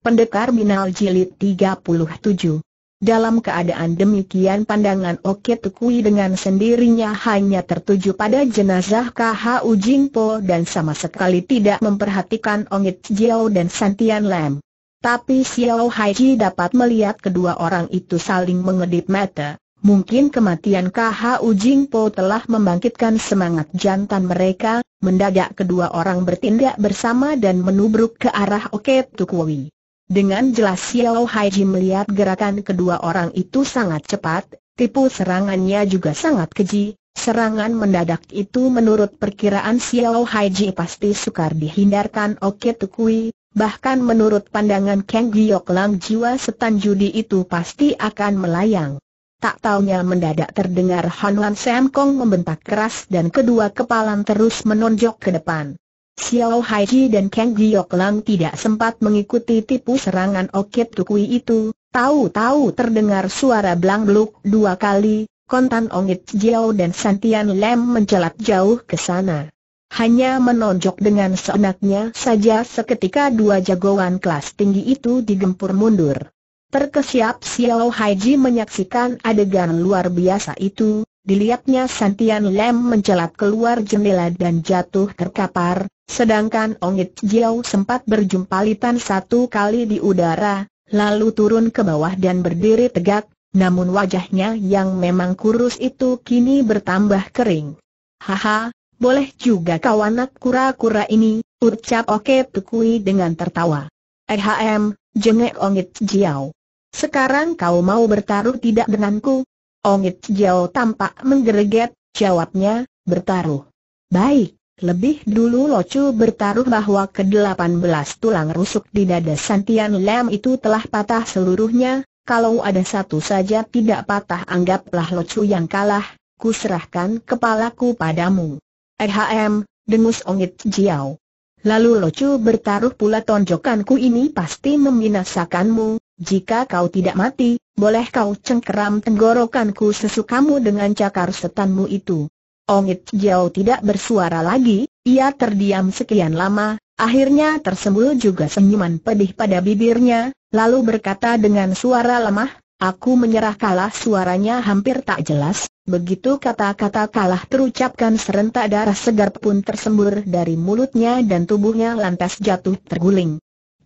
Pendekar Binal Jilid 37 dalam keadaan demikian pandangan Oke Tukui dengan sendirinya hanya tertuju pada jenazah KH Ujingpo dan sama sekali tidak memperhatikan Ongit Jiao dan Santian Lam. Tapi Xiao Haiji dapat melihat kedua orang itu saling mengedip mata. Mungkin kematian KH Ujingpo telah membangkitkan semangat jantan mereka, mendadak kedua orang bertindak bersama dan menubruk ke arah Oke Tukui. Dengan jelas Xiao Haiji melihat gerakan kedua orang itu sangat cepat, tipu serangannya juga sangat keji, serangan mendadak itu menurut perkiraan Xiao Haiji pasti sukar dihindarkan Oke Tukui, bahkan menurut pandangan Kang Giok Lang jiwa setan judi itu pasti akan melayang. Tak taunya mendadak terdengar Han Wan Sam Kong membentak keras dan kedua kepalan terus menonjok ke depan. Xiao Hai dan Kang Giok Lang tidak sempat mengikuti tipu serangan Okit Tukui itu, tahu-tahu terdengar suara belang beluk dua kali, kontan Ongit Jiao dan Santian Lem mencelat jauh ke sana. Hanya menonjok dengan seenaknya saja seketika dua jagoan kelas tinggi itu digempur mundur. Terkesiap Xiao Hai menyaksikan adegan luar biasa itu, Dilihatnya Santian Lem mencelat keluar jendela dan jatuh terkapar, Sedangkan Ongit Jiao sempat berjumpa Litan satu kali di udara, lalu turun ke bawah dan berdiri tegak, namun wajahnya yang memang kurus itu kini bertambah kering. Haha, boleh juga kau anak kura-kura ini, ucap Oke Tukui dengan tertawa. Ehm, jengek Ongit Jiao. Sekarang kau mau bertaruh tidak denganku? Ongit Jiao tampak menggereget, jawabnya, bertaruh. Baik. Lebih dulu Lo Chu bertaruh bahwa ke-18 tulang rusuk di dada Santian Lam itu telah patah seluruhnya, kalau ada satu saja tidak patah anggaplah Lo Chu yang kalah, kuserahkan kepalaku padamu. Ehm, dengus ongit jiao. Lalu Lo Chu bertaruh pula tonjokanku ini pasti membinasakanmu, jika kau tidak mati, boleh kau cengkeram tenggorokanku sesukamu dengan cakar setanmu itu. Ongit Jiao tidak bersuara lagi, ia terdiam sekian lama, akhirnya tersembul juga senyuman pedih pada bibirnya, lalu berkata dengan suara lemah, Aku menyerah kalah suaranya hampir tak jelas, begitu kata-kata kalah terucapkan serentak darah segar pun tersembur dari mulutnya dan tubuhnya lantas jatuh terguling.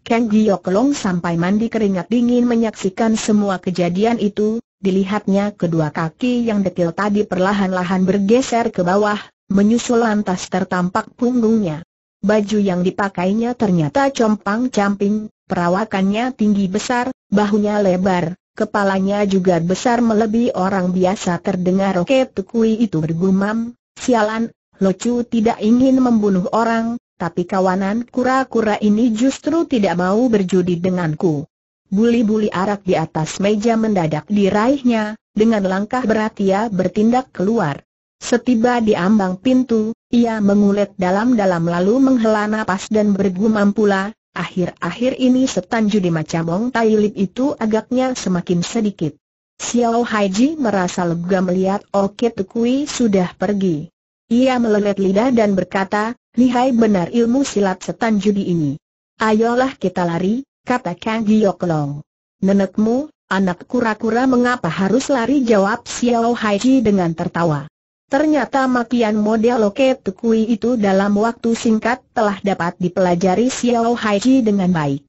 Kang Giok Long sampai mandi keringat dingin menyaksikan semua kejadian itu, Dilihatnya kedua kaki yang dekil tadi perlahan-lahan bergeser ke bawah, menyusul lantas tertampak punggungnya. Baju yang dipakainya ternyata compang-camping, perawakannya tinggi besar, bahunya lebar, kepalanya juga besar melebihi orang biasa terdengar Oke Tukui itu bergumam, sialan, Locu tidak ingin membunuh orang, tapi kawanan kura-kura ini justru tidak mau berjudi denganku. Buli-buli arak di atas meja mendadak diraihnya, dengan langkah berat ia bertindak keluar. Setiba di ambang pintu, ia mengulet dalam-dalam lalu menghela nafas dan bergumam pula, akhir-akhir ini setan judi macam Wong Tai itu agaknya semakin sedikit. Xiao Haiji merasa lega melihat Oke oh Tukui sudah pergi. Ia melelet lidah dan berkata, lihai benar ilmu silat setan judi ini. Ayolah kita lari, kata Kang Gioklong. Nenekmu, anak kura-kura mengapa harus lari jawab Xiao Haiji dengan tertawa. Ternyata makian model Loke Tukui itu dalam waktu singkat telah dapat dipelajari Xiao Haiji dengan baik.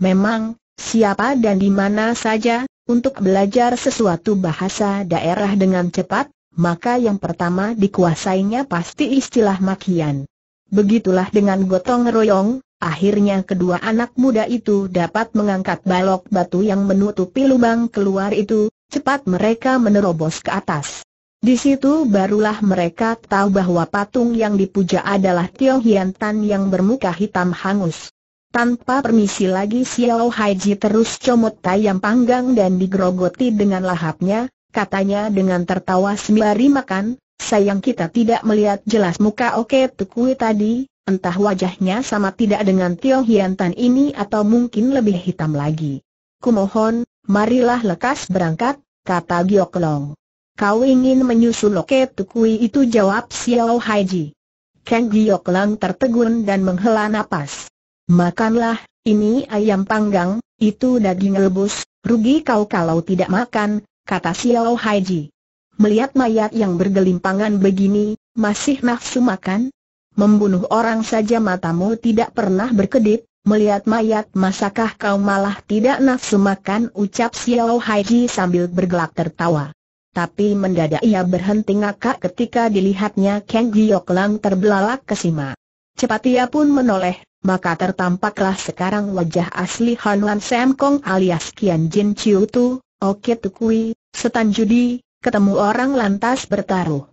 Memang, siapa dan di mana saja, untuk belajar sesuatu bahasa daerah dengan cepat, maka yang pertama dikuasainya pasti istilah makian. Begitulah dengan gotong royong, Akhirnya kedua anak muda itu dapat mengangkat balok batu yang menutupi lubang keluar itu, cepat mereka menerobos ke atas. Di situ barulah mereka tahu bahwa patung yang dipuja adalah Tio Hian Tan yang bermuka hitam hangus. Tanpa permisi lagi Xiao Haiji terus comot tayam panggang dan digerogoti dengan lahapnya, katanya dengan tertawa sembari makan, sayang kita tidak melihat jelas muka Oke Tukui tadi, Entah wajahnya sama tidak dengan Tio Hian Tan ini atau mungkin lebih hitam lagi. Kumohon, marilah lekas berangkat, kata Giok Long. Kau ingin menyusul loket Tukui itu jawab Xiao Haiji. Kang Giok Long tertegun dan menghela napas. Makanlah, ini ayam panggang, itu daging rebus, rugi kau kalau tidak makan, kata Xiao Haiji. Melihat mayat yang bergelimpangan begini, masih nafsu makan? Membunuh orang saja matamu tidak pernah berkedip, melihat mayat masakah kau malah tidak nafsu makan ucap Xiao Haiji sambil bergelak tertawa. Tapi mendadak ia berhenti ngakak ketika dilihatnya Kang Giok Lang terbelalak kesima. Cepat ia pun menoleh, maka tertampaklah sekarang wajah asli Han Wan Sam Kong alias Kian Jin Chiu Tu, Oke Tukui, Setan Judi, ketemu orang lantas bertaruh.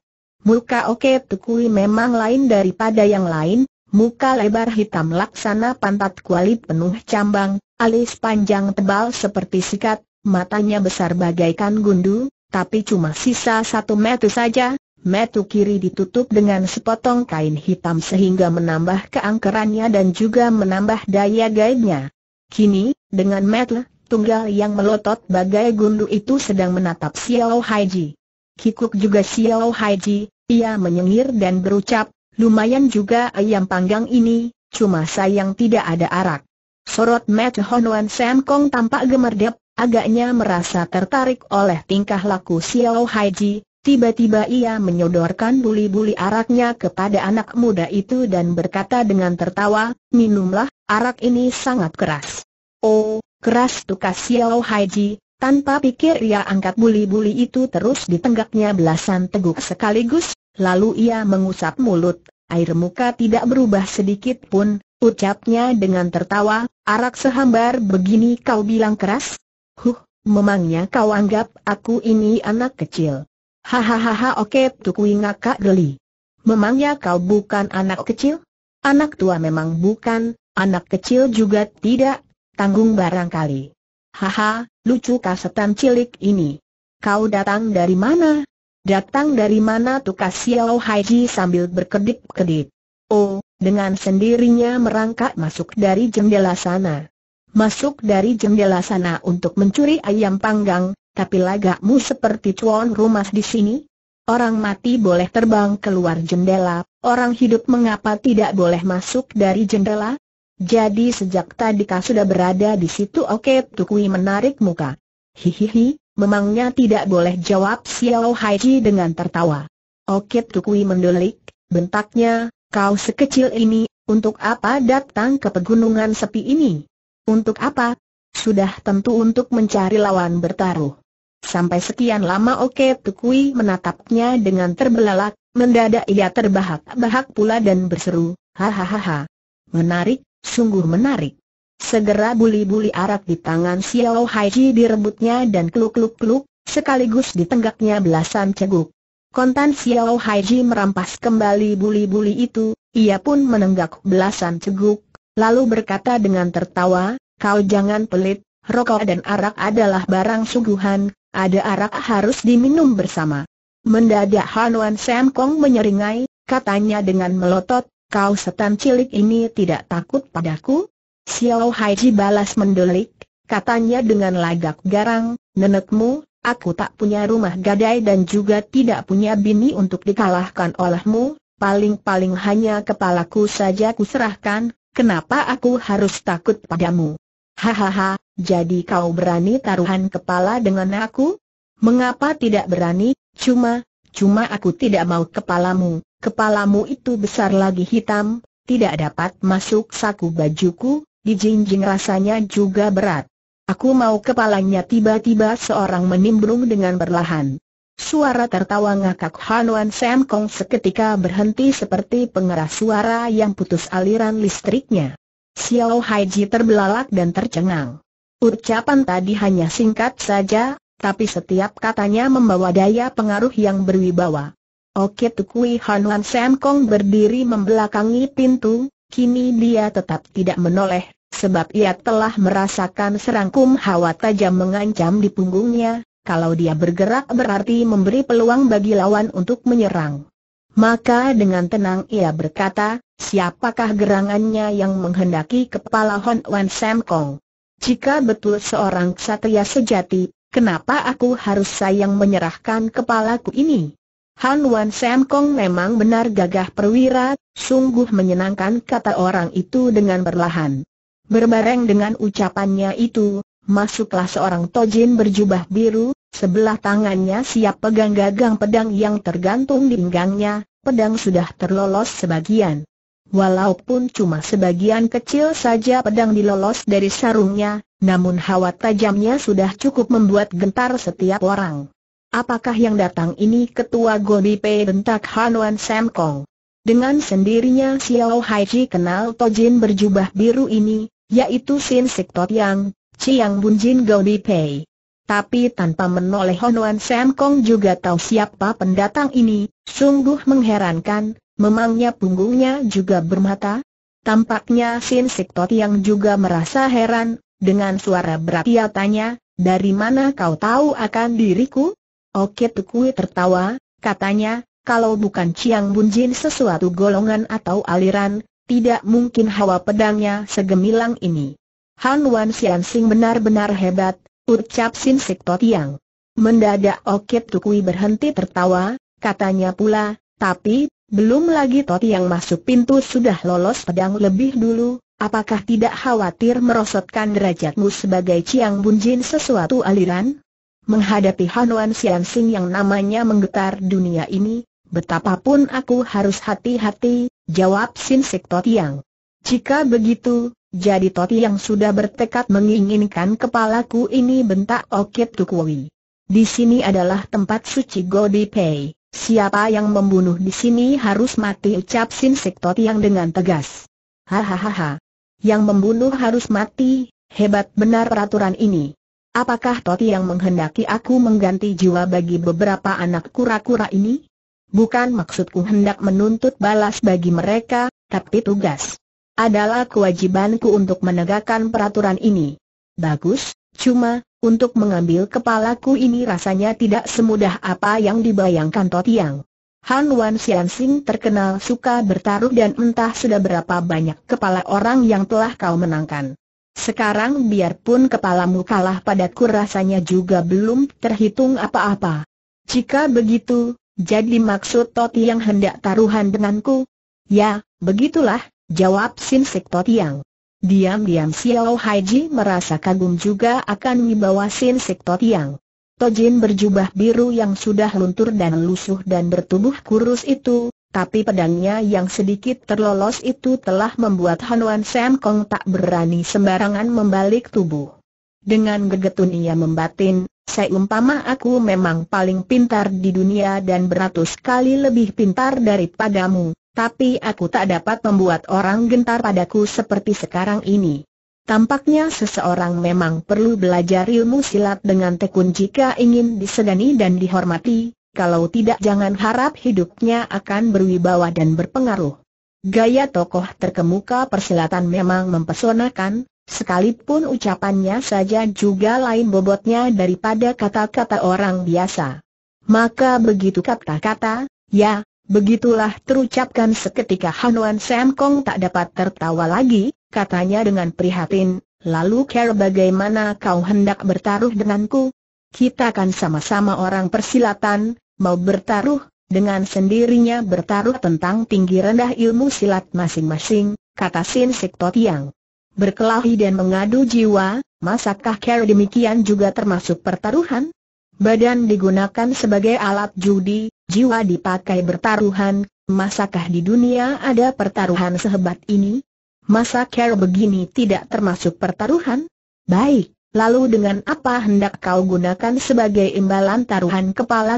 Muka Oke Tukui memang lain daripada yang lain, muka lebar hitam laksana pantat kuali penuh cambang, alis panjang tebal seperti sikat, matanya besar bagaikan gundu, tapi cuma sisa satu metu saja, metu kiri ditutup dengan sepotong kain hitam sehingga menambah keangkerannya dan juga menambah daya gaibnya. Kini, dengan metu, tunggal yang melotot bagai gundu itu sedang menatap Xiao Haiji. Kikuk juga Xiao Haiji, ia menyengir dan berucap, lumayan juga ayam panggang ini, cuma sayang tidak ada arak. Sorot Mat Honuan Sam Kong tampak gemerdep, agaknya merasa tertarik oleh tingkah laku Xiao Haiji, Tiba-tiba ia menyodorkan buli-buli araknya kepada anak muda itu dan berkata dengan tertawa, minumlah, arak ini sangat keras. Oh, keras tukas Xiao Haiji, tanpa pikir ia angkat buli-buli itu terus ditenggaknya belasan teguk sekaligus, lalu ia mengusap mulut, air muka tidak berubah sedikit pun, ucapnya dengan tertawa, arak sehambar begini kau bilang keras? Huh, memangnya kau anggap aku ini anak kecil? Hahaha oke tukui kak geli. Memangnya kau bukan anak kecil? Anak tua memang bukan, anak kecil juga tidak, tanggung barangkali. Haha, lucu kasetan cilik ini. Kau datang dari mana? Datang dari mana tukas Xiao Haiji sambil berkedip-kedip. Oh, dengan sendirinya merangkak masuk dari jendela sana. Masuk dari jendela sana untuk mencuri ayam panggang, tapi lagakmu seperti cuan rumah di sini? Orang mati boleh terbang keluar jendela, orang hidup mengapa tidak boleh masuk dari jendela? Jadi sejak tadi kau sudah berada di situ Oke Tukui menarik muka. Hihihi, memangnya tidak boleh jawab Xiao Haiji dengan tertawa. Oke Tukui mendelik, bentaknya, kau sekecil ini, untuk apa datang ke pegunungan sepi ini? Untuk apa? Sudah tentu untuk mencari lawan bertaruh. Sampai sekian lama Oke Tukui menatapnya dengan terbelalak, mendadak ia terbahak-bahak pula dan berseru, hahaha. Menarik, Sungguh menarik. Segera buli-buli arak di tangan Xiao Haiji direbutnya dan kluk-kluk-kluk, sekaligus ditenggaknya belasan ceguk. Kontan Xiao Haiji merampas kembali buli-buli itu, ia pun menenggak belasan ceguk, lalu berkata dengan tertawa, kau jangan pelit, rokok dan arak adalah barang suguhan, ada arak harus diminum bersama. Mendadak Hanuan Sam Kong menyeringai, katanya dengan melotot, kau setan cilik ini tidak takut padaku? Xiao Haiji balas mendelik, katanya dengan lagak garang, nenekmu, aku tak punya rumah gadai dan juga tidak punya bini untuk dikalahkan olehmu, paling-paling hanya kepalaku saja kuserahkan, kenapa aku harus takut padamu? Hahaha, jadi kau berani taruhan kepala dengan aku? Mengapa tidak berani, cuma, cuma aku tidak mau kepalamu, Kepalamu itu besar lagi hitam, tidak dapat masuk saku bajuku, Di jinjing rasanya juga berat. Aku mau kepalanya tiba-tiba seorang menimbrung dengan perlahan. Suara tertawa ngakak Hanuan Sam Kong seketika berhenti seperti pengeras suara yang putus aliran listriknya. Xiao Haiji terbelalak dan tercengang. Ucapan tadi hanya singkat saja, tapi setiap katanya membawa daya pengaruh yang berwibawa. Oke Tukui Wan Sam Kong berdiri membelakangi pintu, kini dia tetap tidak menoleh, sebab ia telah merasakan serangkum hawa tajam mengancam di punggungnya, kalau dia bergerak berarti memberi peluang bagi lawan untuk menyerang. Maka dengan tenang ia berkata, siapakah gerangannya yang menghendaki kepala Han Wan Sam Kong? Jika betul seorang ksatria sejati, kenapa aku harus sayang menyerahkan kepalaku ini? Han Wan Sam Kong memang benar gagah perwira, sungguh menyenangkan kata orang itu dengan perlahan. Berbareng dengan ucapannya itu, masuklah seorang tojin berjubah biru, sebelah tangannya siap pegang gagang pedang yang tergantung di pinggangnya, pedang sudah terlolos sebagian. Walaupun cuma sebagian kecil saja pedang dilolos dari sarungnya, namun hawa tajamnya sudah cukup membuat gentar setiap orang. Apakah yang datang ini ketua Gobi Pei bentak Hanuan Sam Kong? Dengan sendirinya Xiao Chi kenal Tojin berjubah biru ini, yaitu Sin Sektot Yang, Chiang Bunjin Gobi Pei. Tapi tanpa menoleh Honuan Sam Kong juga tahu siapa pendatang ini, sungguh mengherankan, memangnya punggungnya juga bermata? Tampaknya Sin Sektot yang juga merasa heran, dengan suara berat ia tanya, dari mana kau tahu akan diriku? Oke Tukui tertawa, katanya, kalau bukan Chiang Bunjin sesuatu golongan atau aliran, tidak mungkin hawa pedangnya segemilang ini. Han Wan Sian Sing benar-benar hebat, ucap Sin To Tiang. Mendadak Oke Tukui berhenti tertawa, katanya pula, tapi, belum lagi To yang masuk pintu sudah lolos pedang lebih dulu, Apakah tidak khawatir merosotkan derajatmu sebagai Ciang Bunjin sesuatu aliran? Menghadapi Hanuan Siansing yang namanya menggetar dunia ini, betapapun aku harus hati-hati, jawab Sin Sik Totiang. Jika begitu, jadi Totiang sudah bertekad menginginkan kepalaku ini bentak Okit Tukowi. Di sini adalah tempat suci Godi Pei, siapa yang membunuh di sini harus mati ucap Sin Sik Totiang dengan tegas. Hahaha, yang membunuh harus mati, hebat benar peraturan ini. Apakah Toti yang menghendaki aku mengganti jiwa bagi beberapa anak kura-kura ini? Bukan maksudku hendak menuntut balas bagi mereka, tapi tugas. Adalah kewajibanku untuk menegakkan peraturan ini. Bagus, cuma, untuk mengambil kepalaku ini rasanya tidak semudah apa yang dibayangkan Totiang. Han Wan Sian Sing terkenal suka bertaruh dan entah sudah berapa banyak kepala orang yang telah kau menangkan. Sekarang biarpun kepalamu kalah padaku rasanya juga belum terhitung apa-apa. Jika begitu, jadi maksud Toti yang hendak taruhan denganku? Ya, begitulah, jawab Sin Sek yang. Diam-diam Xiao Haiji merasa kagum juga akan wibawa Sin Sek yang. Tojin berjubah biru yang sudah luntur dan lusuh dan bertubuh kurus itu, tapi pedangnya yang sedikit terlolos itu telah membuat Hanuan Sam Kong tak berani sembarangan membalik tubuh. Dengan gegetun ia membatin, saya umpama aku memang paling pintar di dunia dan beratus kali lebih pintar daripadamu, tapi aku tak dapat membuat orang gentar padaku seperti sekarang ini. Tampaknya seseorang memang perlu belajar ilmu silat dengan tekun jika ingin disegani dan dihormati, kalau tidak jangan harap hidupnya akan berwibawa dan berpengaruh. Gaya tokoh terkemuka persilatan memang mempesonakan, sekalipun ucapannya saja juga lain bobotnya daripada kata-kata orang biasa. Maka begitu kata-kata, ya, begitulah terucapkan seketika Hanuan Sam Kong tak dapat tertawa lagi, katanya dengan prihatin, lalu care bagaimana kau hendak bertaruh denganku? Kita kan sama-sama orang persilatan, mau bertaruh, dengan sendirinya bertaruh tentang tinggi rendah ilmu silat masing-masing, kata Sin Sekto Tiang. Berkelahi dan mengadu jiwa, masakah care demikian juga termasuk pertaruhan? Badan digunakan sebagai alat judi, jiwa dipakai bertaruhan, masakah di dunia ada pertaruhan sehebat ini? Masa care begini tidak termasuk pertaruhan? Baik, Lalu dengan apa hendak kau gunakan sebagai imbalan taruhan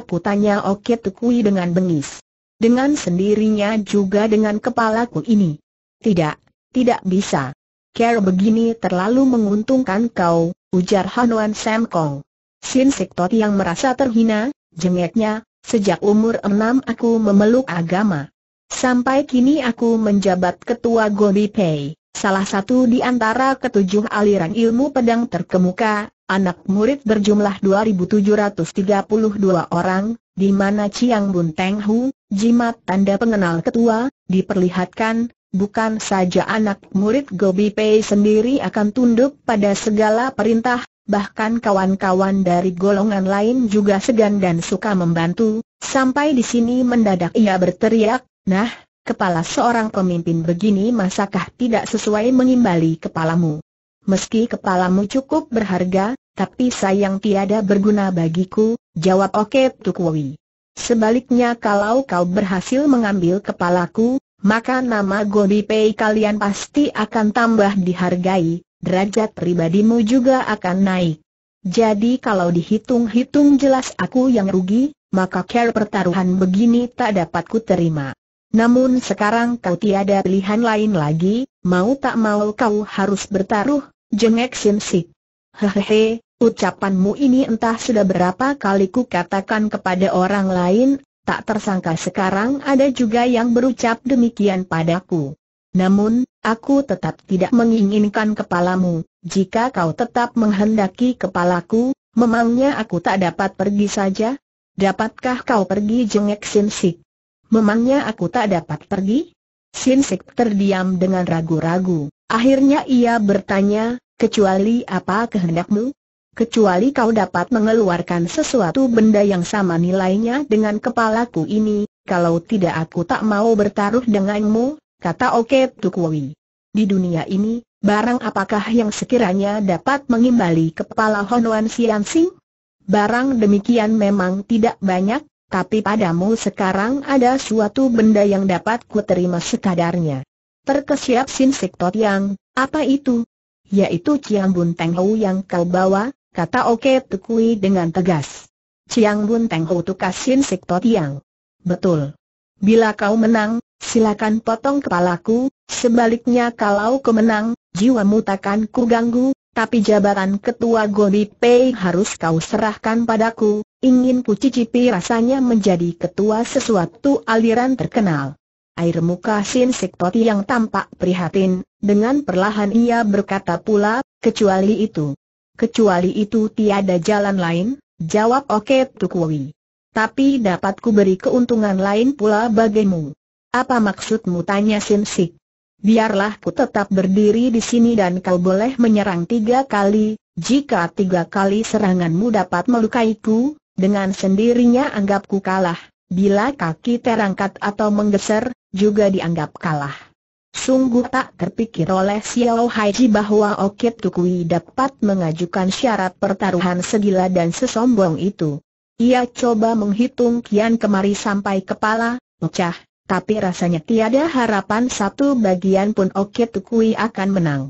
ku tanya Oke Tukui dengan bengis. Dengan sendirinya juga dengan kepalaku ini. Tidak, tidak bisa. Care begini terlalu menguntungkan kau, ujar Hanuan Sam Kong. Sin Sektor yang merasa terhina, jengeknya, sejak umur enam aku memeluk agama. Sampai kini aku menjabat ketua Gobi Pei salah satu di antara ketujuh aliran ilmu pedang terkemuka, anak murid berjumlah 2.732 orang, di mana Chiang Bun Teng Hu, jimat tanda pengenal ketua, diperlihatkan, bukan saja anak murid Gobi Pei sendiri akan tunduk pada segala perintah, bahkan kawan-kawan dari golongan lain juga segan dan suka membantu, sampai di sini mendadak ia berteriak, nah, Kepala seorang pemimpin begini masakah tidak sesuai mengimbali kepalamu? Meski kepalamu cukup berharga, tapi sayang tiada berguna bagiku, jawab Oke Tukwui. Sebaliknya kalau kau berhasil mengambil kepalaku, maka nama Pei kalian pasti akan tambah dihargai, derajat pribadimu juga akan naik. Jadi kalau dihitung-hitung jelas aku yang rugi, maka care pertaruhan begini tak dapat ku terima. Namun sekarang kau tiada pilihan lain lagi, mau tak mau kau harus bertaruh, jengek Sin Hehehe, ucapanmu ini entah sudah berapa kali ku katakan kepada orang lain, tak tersangka sekarang ada juga yang berucap demikian padaku. Namun, aku tetap tidak menginginkan kepalamu, jika kau tetap menghendaki kepalaku, memangnya aku tak dapat pergi saja? Dapatkah kau pergi jengek Sin memangnya aku tak dapat pergi? Sik terdiam dengan ragu-ragu. Akhirnya ia bertanya, kecuali apa kehendakmu? Kecuali kau dapat mengeluarkan sesuatu benda yang sama nilainya dengan kepalaku ini, kalau tidak aku tak mau bertaruh denganmu, kata Oke Tukwui. Di dunia ini, barang apakah yang sekiranya dapat mengimbali kepala Honuan Siansing? Barang demikian memang tidak banyak, tapi padamu sekarang ada suatu benda yang dapat ku terima sekadarnya. Terkesiap Sin Siktot yang, apa itu? Yaitu Chiang Bun Teng Ho yang kau bawa, kata Oke Tukui dengan tegas. Chiang Bun Teng Ho tukas Sin yang. Betul. Bila kau menang, silakan potong kepalaku, sebaliknya kalau kau menang, jiwamu takkan ku ganggu, tapi jabatan ketua Gobi Pei harus kau serahkan padaku, ingin ku cicipi rasanya menjadi ketua sesuatu aliran terkenal. Air muka Sin Sektoti yang tampak prihatin, dengan perlahan ia berkata pula, kecuali itu. Kecuali itu tiada jalan lain, jawab Oke Tukwui. Tapi dapat ku beri keuntungan lain pula bagimu. Apa maksudmu tanya Sin Sik? biarlah ku tetap berdiri di sini dan kau boleh menyerang tiga kali, jika tiga kali seranganmu dapat melukaiku, dengan sendirinya anggapku kalah, bila kaki terangkat atau menggeser, juga dianggap kalah. Sungguh tak terpikir oleh Xiao Haiji bahwa Okit Tukui dapat mengajukan syarat pertaruhan segila dan sesombong itu. Ia coba menghitung kian kemari sampai kepala, pecah, tapi rasanya tiada harapan satu bagian pun Oke Tukui akan menang.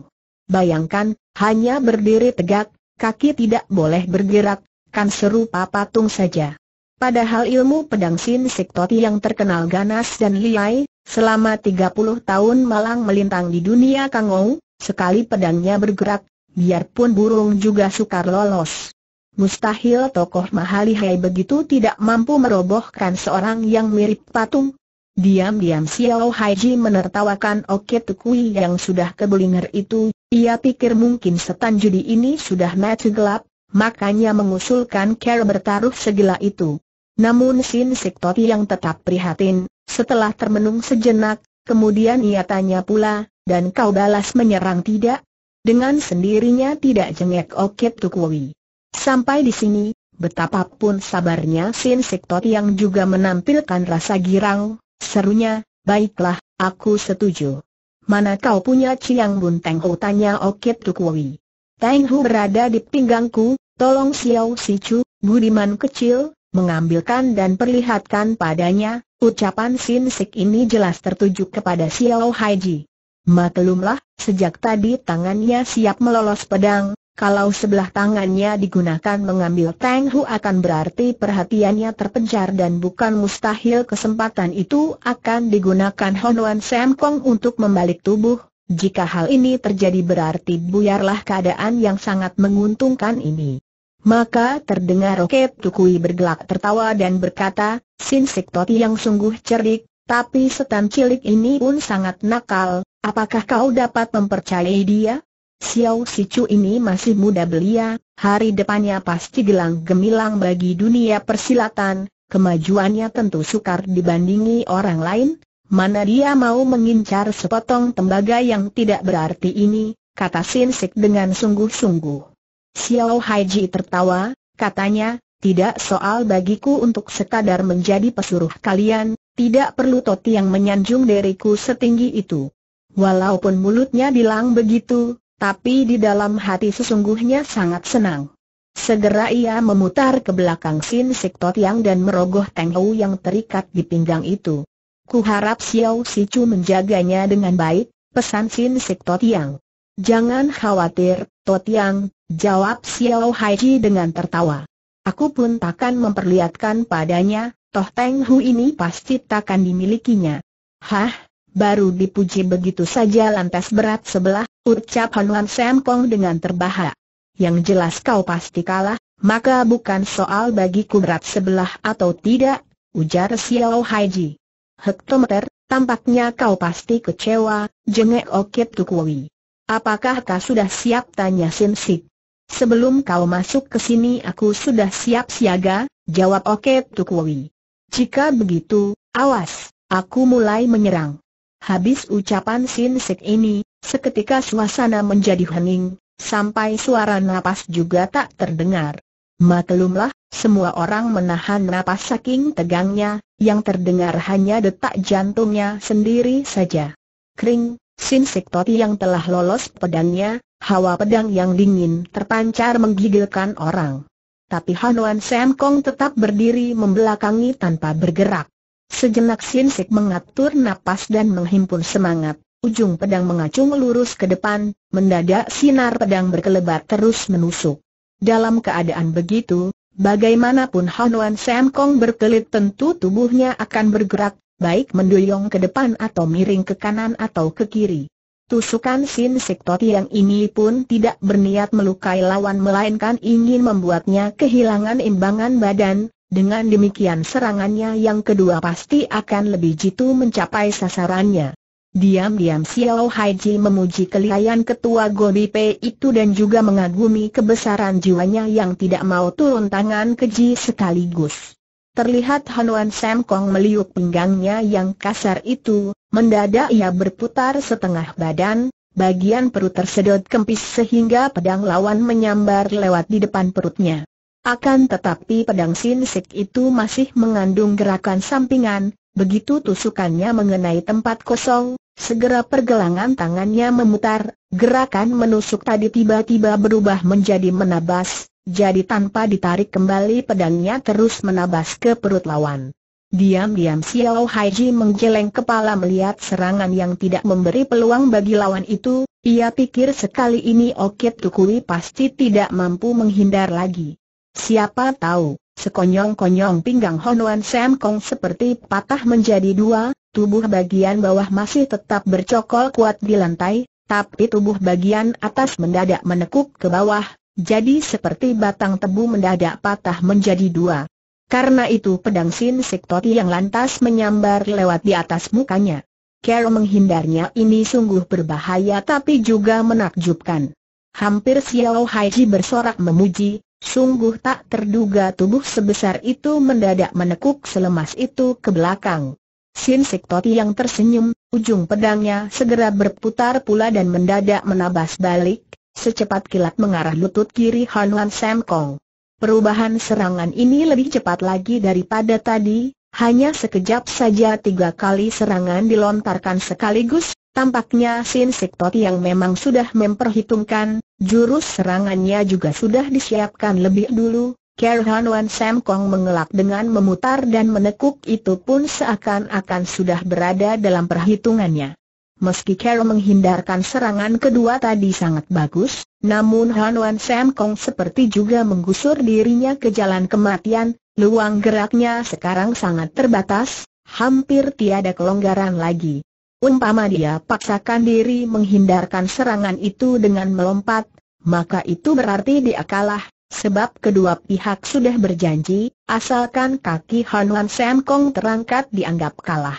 Bayangkan, hanya berdiri tegak, kaki tidak boleh bergerak, kan serupa patung saja. Padahal ilmu pedang Sin Siktoti yang terkenal ganas dan liai, selama 30 tahun malang melintang di dunia Kangou, sekali pedangnya bergerak, biarpun burung juga sukar lolos. Mustahil tokoh Mahalihai begitu tidak mampu merobohkan seorang yang mirip patung, Diam-diam Xiao Haiji menertawakan Oke Tukui yang sudah kebelinger itu, ia pikir mungkin setan judi ini sudah mati gelap, makanya mengusulkan Care bertaruh segila itu. Namun Sin Siktoti yang tetap prihatin, setelah termenung sejenak, kemudian ia tanya pula, dan kau balas menyerang tidak? Dengan sendirinya tidak jengek Oke Tukui. Sampai di sini, betapapun sabarnya Sin Siktoti yang juga menampilkan rasa girang, Serunya, baiklah, aku setuju. Mana kau punya Ciang Bun Teng Ho oh, tanya Okit Tukwui. Teng Ho berada di pinggangku, tolong Xiao Si Chu, budiman kecil, mengambilkan dan perlihatkan padanya, ucapan Sin Sik ini jelas tertuju kepada Xiao Haiji. Maklumlah, sejak tadi tangannya siap melolos pedang, kalau sebelah tangannya digunakan mengambil tang, Hu akan berarti perhatiannya terpencar dan bukan mustahil kesempatan itu akan digunakan Hon Wan Sam Kong untuk membalik tubuh. Jika hal ini terjadi berarti buyarlah keadaan yang sangat menguntungkan ini. Maka terdengar Roket Tukui bergelak tertawa dan berkata, Sin Toti yang sungguh cerdik, tapi setan cilik ini pun sangat nakal, apakah kau dapat mempercayai dia? Xiao Sicu ini masih muda belia, hari depannya pasti gelang gemilang bagi dunia persilatan, kemajuannya tentu sukar dibandingi orang lain, mana dia mau mengincar sepotong tembaga yang tidak berarti ini, kata Sik dengan sungguh-sungguh. Xiao Haiji tertawa, katanya, tidak soal bagiku untuk sekadar menjadi pesuruh kalian, tidak perlu toti yang menyanjung diriku setinggi itu. Walaupun mulutnya bilang begitu, tapi di dalam hati sesungguhnya sangat senang. Segera ia memutar ke belakang Sin Sik Tot Yang dan merogoh Teng Hou yang terikat di pinggang itu. Ku harap Xiao Si Chu menjaganya dengan baik, pesan Sin Sik Tot Yang. Jangan khawatir, Tot Yang, jawab Xiao Hai Ji dengan tertawa. Aku pun takkan memperlihatkan padanya, toh Teng ini pasti takkan dimilikinya. Hah, baru dipuji begitu saja lantas berat sebelah, ucap Sam Sempong dengan terbahak. Yang jelas kau pasti kalah, maka bukan soal bagiku berat sebelah atau tidak, ujar Xiao Haiji. Hektometer, tampaknya kau pasti kecewa, jengek Okit Tukui. Apakah kau sudah siap tanya Sim Sik? Sebelum kau masuk ke sini aku sudah siap siaga, jawab Okit Tukwui. Jika begitu, awas, aku mulai menyerang. Habis ucapan Sin Sik ini, seketika suasana menjadi hening, sampai suara napas juga tak terdengar. Maklumlah, semua orang menahan napas saking tegangnya, yang terdengar hanya detak jantungnya sendiri saja. Kring, Sin Sik Toti yang telah lolos pedangnya, hawa pedang yang dingin terpancar menggigilkan orang. Tapi Hanuan Sam Kong tetap berdiri membelakangi tanpa bergerak. Sejenak Sin Sik mengatur napas dan menghimpun semangat. Ujung pedang mengacung lurus ke depan, mendadak sinar pedang berkelebat terus menusuk. Dalam keadaan begitu, bagaimanapun Han Wan Sam Kong berkelit tentu tubuhnya akan bergerak, baik mendoyong ke depan atau miring ke kanan atau ke kiri. Tusukan Sin Sik Toti yang ini pun tidak berniat melukai lawan melainkan ingin membuatnya kehilangan imbangan badan, dengan demikian serangannya yang kedua pasti akan lebih jitu mencapai sasarannya. Diam-diam Xiao Haiji memuji kelihayan ketua Gobi P itu dan juga mengagumi kebesaran jiwanya yang tidak mau turun tangan keji sekaligus. Terlihat Hanuan Sam Kong meliuk pinggangnya yang kasar itu, mendadak ia berputar setengah badan, bagian perut tersedot kempis sehingga pedang lawan menyambar lewat di depan perutnya. Akan tetapi pedang sinsik itu masih mengandung gerakan sampingan, begitu tusukannya mengenai tempat kosong, segera pergelangan tangannya memutar, gerakan menusuk tadi tiba-tiba berubah menjadi menabas, jadi tanpa ditarik kembali pedangnya terus menabas ke perut lawan. Diam-diam Xiao Haiji menggeleng kepala melihat serangan yang tidak memberi peluang bagi lawan itu, ia pikir sekali ini Okit Tukui pasti tidak mampu menghindar lagi. Siapa tahu, sekonyong-konyong pinggang Honuan Sam Kong seperti patah menjadi dua, tubuh bagian bawah masih tetap bercokol kuat di lantai, tapi tubuh bagian atas mendadak menekuk ke bawah, jadi seperti batang tebu mendadak patah menjadi dua. Karena itu pedang Sin Sektoti yang lantas menyambar lewat di atas mukanya. Carol menghindarnya ini sungguh berbahaya tapi juga menakjubkan. Hampir Xiao Haiji bersorak memuji, Sungguh tak terduga tubuh sebesar itu mendadak menekuk selemas itu ke belakang. Sin Siktoti yang tersenyum, ujung pedangnya segera berputar pula dan mendadak menabas balik, secepat kilat mengarah lutut kiri Hanwan Samkong. Sam Kong. Perubahan serangan ini lebih cepat lagi daripada tadi, hanya sekejap saja tiga kali serangan dilontarkan sekaligus, Tampaknya Sin Sektot yang memang sudah memperhitungkan, jurus serangannya juga sudah disiapkan lebih dulu. Kerhan Wan Sam Kong mengelak dengan memutar dan menekuk itu pun seakan-akan sudah berada dalam perhitungannya. Meski Ker menghindarkan serangan kedua tadi sangat bagus, namun Han Wan Sam Kong seperti juga menggusur dirinya ke jalan kematian, luang geraknya sekarang sangat terbatas, hampir tiada kelonggaran lagi. Umpama dia paksakan diri menghindarkan serangan itu dengan melompat, maka itu berarti dia kalah, sebab kedua pihak sudah berjanji, asalkan kaki Hanwan Sam Kong terangkat dianggap kalah.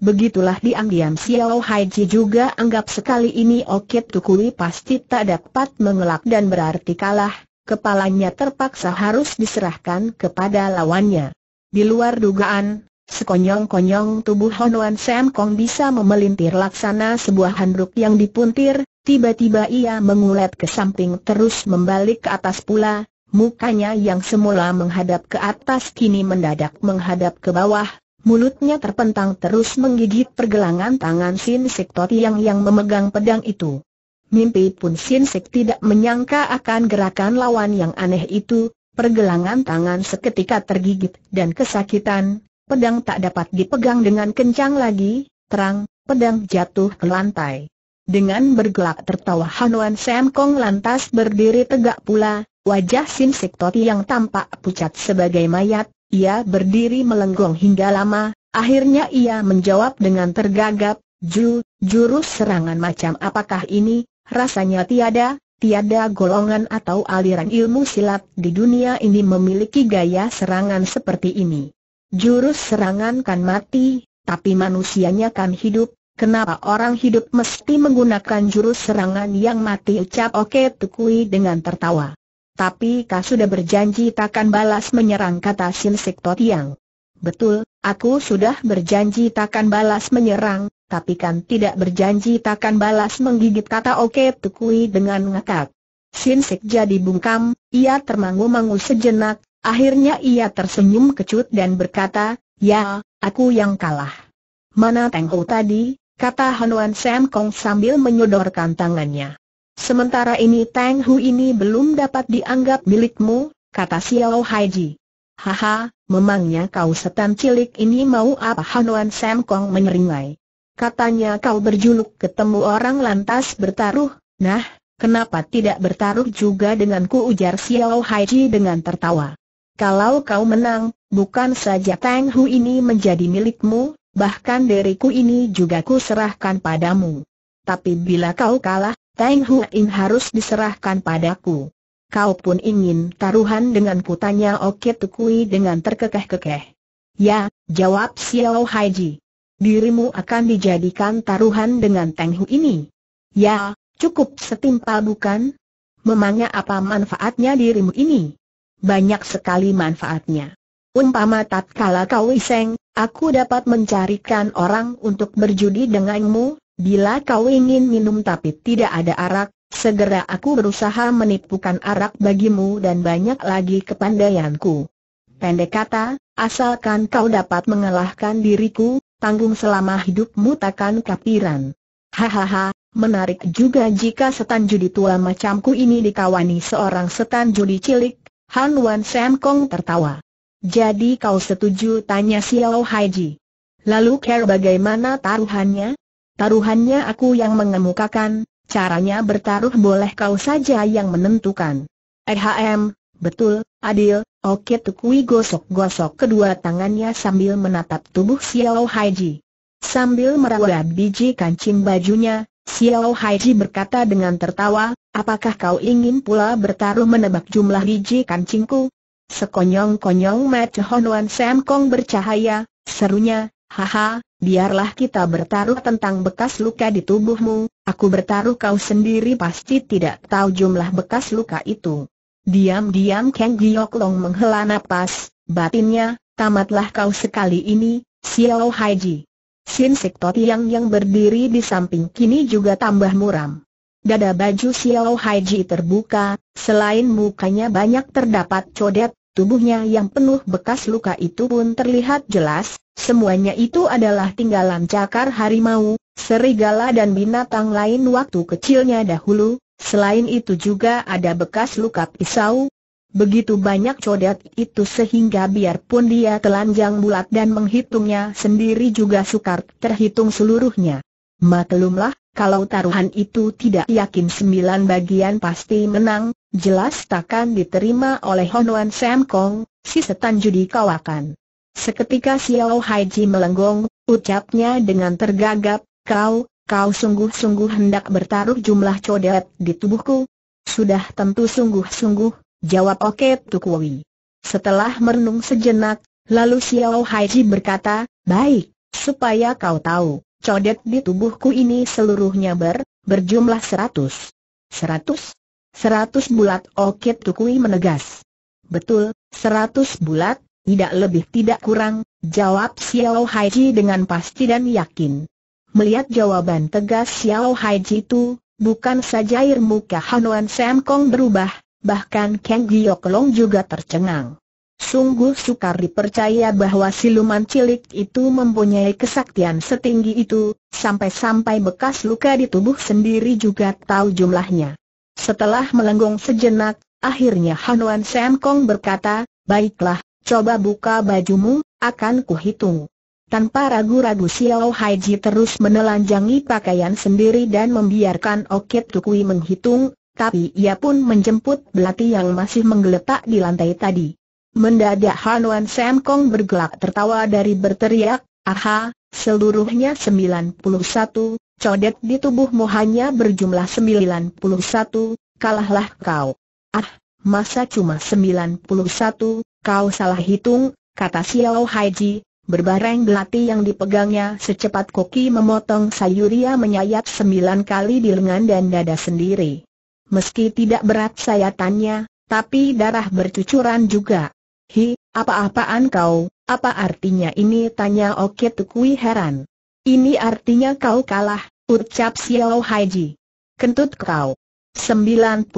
Begitulah diam-diam Xiao Ji juga anggap sekali ini Okit Tukui pasti tak dapat mengelak dan berarti kalah, kepalanya terpaksa harus diserahkan kepada lawannya. Di luar dugaan, Sekonyong-konyong tubuh Honuan Sam Kong bisa memelintir laksana sebuah handuk yang dipuntir, tiba-tiba ia mengulet ke samping terus membalik ke atas pula, mukanya yang semula menghadap ke atas kini mendadak menghadap ke bawah, mulutnya terpentang terus menggigit pergelangan tangan Sin Sik Totiang yang memegang pedang itu. Mimpi pun Sin Sik tidak menyangka akan gerakan lawan yang aneh itu, pergelangan tangan seketika tergigit dan kesakitan, pedang tak dapat dipegang dengan kencang lagi, terang, pedang jatuh ke lantai. Dengan bergelak tertawa Hanuan Sam Kong lantas berdiri tegak pula, wajah Sim Sik Toti yang tampak pucat sebagai mayat, ia berdiri melenggong hingga lama, akhirnya ia menjawab dengan tergagap, Ju, jurus serangan macam apakah ini, rasanya tiada, tiada golongan atau aliran ilmu silat di dunia ini memiliki gaya serangan seperti ini. Jurus serangan kan mati, tapi manusianya kan hidup, Kenapa orang hidup mesti menggunakan jurus serangan yang mati ucap Oke Tukui dengan tertawa. Tapi kau sudah berjanji takkan balas menyerang kata Sin Sekto Tiang. Betul, aku sudah berjanji takkan balas menyerang, tapi kan tidak berjanji takkan balas menggigit kata Oke Tukui dengan ngakak. Sin Sek jadi bungkam, ia termangu-mangu sejenak, Akhirnya ia tersenyum kecut dan berkata, Ya, aku yang kalah. Mana Teng Ho tadi, kata Hanuan Sam Kong sambil menyodorkan tangannya. Sementara ini Tang Hu ini belum dapat dianggap milikmu, kata Xiao Haiji. Haha, memangnya kau setan cilik ini mau apa Hanuan Sam Kong menyeringai. Katanya kau berjuluk ketemu orang lantas bertaruh, nah, kenapa tidak bertaruh juga denganku ujar Xiao Haiji dengan tertawa kalau kau menang, bukan saja Tang Hu ini menjadi milikmu, bahkan diriku ini juga ku serahkan padamu. Tapi bila kau kalah, Tang Hu In harus diserahkan padaku. Kau pun ingin taruhan dengan kutanya Oke Tukui dengan terkekeh-kekeh. Ya, jawab Xiao Haiji. Dirimu akan dijadikan taruhan dengan Tang Hu ini. Ya, cukup setimpal bukan? Memangnya apa manfaatnya dirimu ini? banyak sekali manfaatnya. Umpama tatkala kau iseng, aku dapat mencarikan orang untuk berjudi denganmu, bila kau ingin minum tapi tidak ada arak, segera aku berusaha menipukan arak bagimu dan banyak lagi kepandaianku. Pendek kata, asalkan kau dapat mengalahkan diriku, tanggung selama hidupmu takkan kapiran. Hahaha, menarik juga jika setan judi tua macamku ini dikawani seorang setan judi cilik, Han Wan Sam Kong tertawa. Jadi kau setuju tanya Xiao Haiji. Lalu care bagaimana taruhannya? Taruhannya aku yang mengemukakan, caranya bertaruh boleh kau saja yang menentukan. EHM, betul, adil, oke Tukui gosok-gosok kedua tangannya sambil menatap tubuh Xiao Haiji. Sambil merawat biji kancing bajunya, Xiao Haiji berkata dengan tertawa, Apakah kau ingin pula bertaruh menebak jumlah biji kancingku? Sekonyong-konyong mata Honwan Sam Kong bercahaya, serunya, haha, biarlah kita bertaruh tentang bekas luka di tubuhmu, aku bertaruh kau sendiri pasti tidak tahu jumlah bekas luka itu. Diam-diam Kang Giok Long menghela napas, batinnya, tamatlah kau sekali ini, Xiao Haiji. Sin Sik yang yang berdiri di samping kini juga tambah muram. Dada baju Xiao Haiji terbuka, selain mukanya banyak terdapat codet, tubuhnya yang penuh bekas luka itu pun terlihat jelas, semuanya itu adalah tinggalan cakar harimau, serigala dan binatang lain waktu kecilnya dahulu, selain itu juga ada bekas luka pisau, Begitu banyak codet itu sehingga biarpun dia telanjang bulat dan menghitungnya sendiri juga sukar terhitung seluruhnya. Maklumlah, kalau taruhan itu tidak yakin sembilan bagian pasti menang, jelas takkan diterima oleh Wan Sam Kong, si setan judi kawakan. Seketika Xiao Haiji melenggong, ucapnya dengan tergagap, kau, kau sungguh-sungguh hendak bertaruh jumlah codet di tubuhku. Sudah tentu sungguh-sungguh, jawab Oke Tukwui. Setelah merenung sejenak, lalu Xiao Haiji berkata, baik, supaya kau tahu codet di tubuhku ini seluruhnya ber, berjumlah seratus. Seratus? Seratus bulat Okit Tukui menegas. Betul, seratus bulat, tidak lebih tidak kurang, jawab Xiao Haiji dengan pasti dan yakin. Melihat jawaban tegas Xiao Haiji itu, bukan saja air muka Hanuan Sam Kong berubah, bahkan Kang Giok Long juga tercengang. Sungguh sukar dipercaya bahwa siluman cilik itu mempunyai kesaktian setinggi itu, sampai-sampai bekas luka di tubuh sendiri juga tahu jumlahnya. Setelah melengkung sejenak, akhirnya Hanuan Sam Kong berkata, Baiklah, coba buka bajumu, akan kuhitung. Tanpa ragu-ragu Xiao Haiji terus menelanjangi pakaian sendiri dan membiarkan Okit Tukui menghitung, tapi ia pun menjemput belati yang masih menggeletak di lantai tadi. Mendadak Han Wan Sam Kong bergelak tertawa dari berteriak, Aha, seluruhnya 91, codet di tubuhmu hanya berjumlah 91, kalahlah kau. Ah, masa cuma 91, kau salah hitung, kata Xiao Haiji, berbareng belati yang dipegangnya secepat koki memotong sayuria menyayat sembilan kali di lengan dan dada sendiri. Meski tidak berat sayatannya, tapi darah bercucuran juga. Hi, apa-apaan kau, apa artinya ini tanya Oke Tukui heran. Ini artinya kau kalah, ucap Xiao Haiji. Kentut kau. 91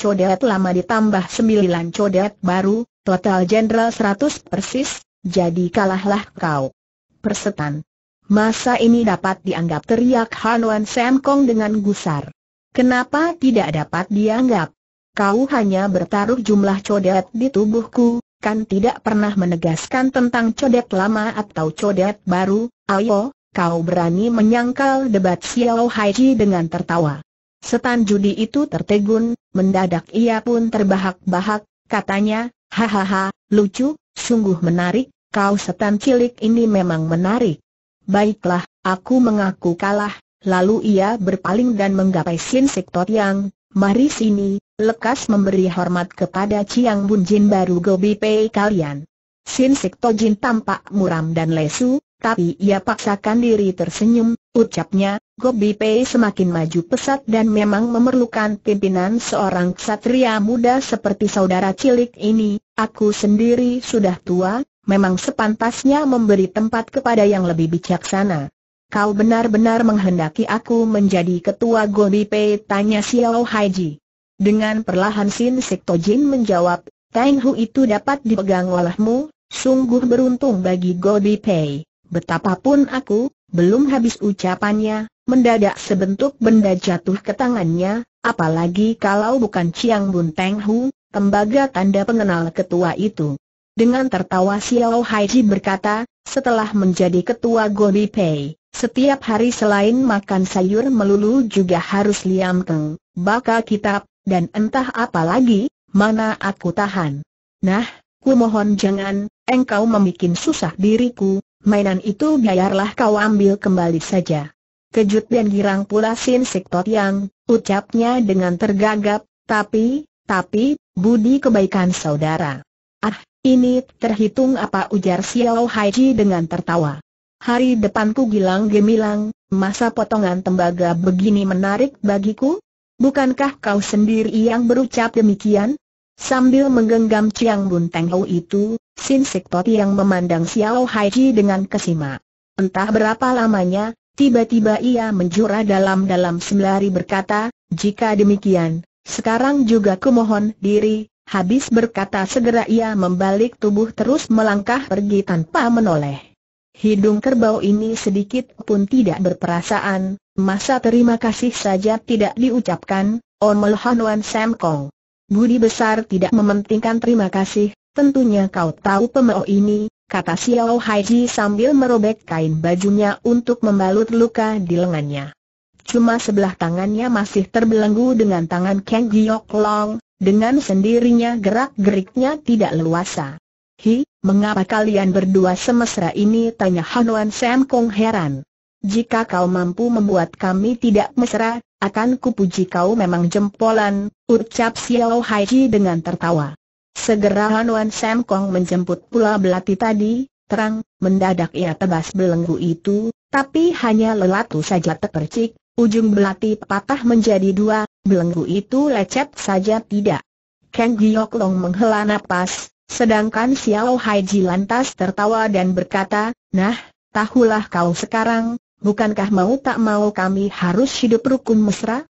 codet lama ditambah 9 codet baru, total jenderal 100 persis, jadi kalahlah kau. Persetan. Masa ini dapat dianggap teriak Hanuan Sam Kong dengan gusar. Kenapa tidak dapat dianggap? Kau hanya bertaruh jumlah codet di tubuhku, kan tidak pernah menegaskan tentang codet lama atau codet baru, ayo, kau berani menyangkal debat Xiao Haiji dengan tertawa. Setan judi itu tertegun, mendadak ia pun terbahak-bahak, katanya, hahaha, lucu, sungguh menarik, kau setan cilik ini memang menarik. Baiklah, aku mengaku kalah, lalu ia berpaling dan menggapai Sin Sektor yang, mari sini, lekas memberi hormat kepada Chiang Bun Jin baru Gobi Pei kalian. Sin Sik To Jin tampak muram dan lesu, tapi ia paksakan diri tersenyum, ucapnya, Gobi Pei semakin maju pesat dan memang memerlukan pimpinan seorang ksatria muda seperti saudara cilik ini, aku sendiri sudah tua, memang sepantasnya memberi tempat kepada yang lebih bijaksana. Kau benar-benar menghendaki aku menjadi ketua Gobi Pei tanya Xiao Haiji. Dengan perlahan Sin Sekto Jin menjawab, Teng Hu itu dapat dipegang olehmu, sungguh beruntung bagi Godi Pei. Betapapun aku, belum habis ucapannya, mendadak sebentuk benda jatuh ke tangannya, apalagi kalau bukan Chiang Bun Teng Hu, tembaga tanda pengenal ketua itu. Dengan tertawa Xiao Hai Ji berkata, setelah menjadi ketua Godi Pei, setiap hari selain makan sayur melulu juga harus liam keng, baka kitab, dan entah apa lagi, mana aku tahan. Nah, ku mohon jangan, engkau membuat susah diriku, mainan itu biarlah kau ambil kembali saja. Kejut dan girang pula Sin Sektot yang, ucapnya dengan tergagap, tapi, tapi, budi kebaikan saudara. Ah, ini terhitung apa ujar Xiao Haiji dengan tertawa. Hari depanku gilang gemilang, masa potongan tembaga begini menarik bagiku? Bukankah kau sendiri yang berucap demikian? Sambil menggenggam Chiang Bun Teng Ho itu, Sin Sik Poti yang memandang Xiao Hai Ji dengan kesima. Entah berapa lamanya, tiba-tiba ia menjura dalam-dalam sembari berkata, jika demikian, sekarang juga kumohon diri, habis berkata segera ia membalik tubuh terus melangkah pergi tanpa menoleh. Hidung kerbau ini sedikit pun tidak berperasaan, masa terima kasih saja tidak diucapkan, Omel Hanwan Samkong. Budi besar tidak mementingkan terima kasih, tentunya kau tahu pemeo ini, kata Xiao Haiji sambil merobek kain bajunya untuk membalut luka di lengannya. Cuma sebelah tangannya masih terbelenggu dengan tangan Kang Giok Long, dengan sendirinya gerak-geriknya tidak leluasa. Hi, mengapa kalian berdua semesra ini? Tanya Hanuan Sam Kong heran. Jika kau mampu membuat kami tidak mesra, akan kupuji kau memang jempolan, ucap Xiao Haiji dengan tertawa. Segera Hanuan Sam Kong menjemput pula belati tadi, terang, mendadak ia tebas belenggu itu, tapi hanya lelatu saja terpercik, ujung belati patah menjadi dua, belenggu itu lecet saja tidak. Kang Giok Long menghela napas, Sedangkan Xiao Haiji lantas tertawa dan berkata, Nah, tahulah kau sekarang, bukankah mau tak mau kami harus hidup rukun mesra?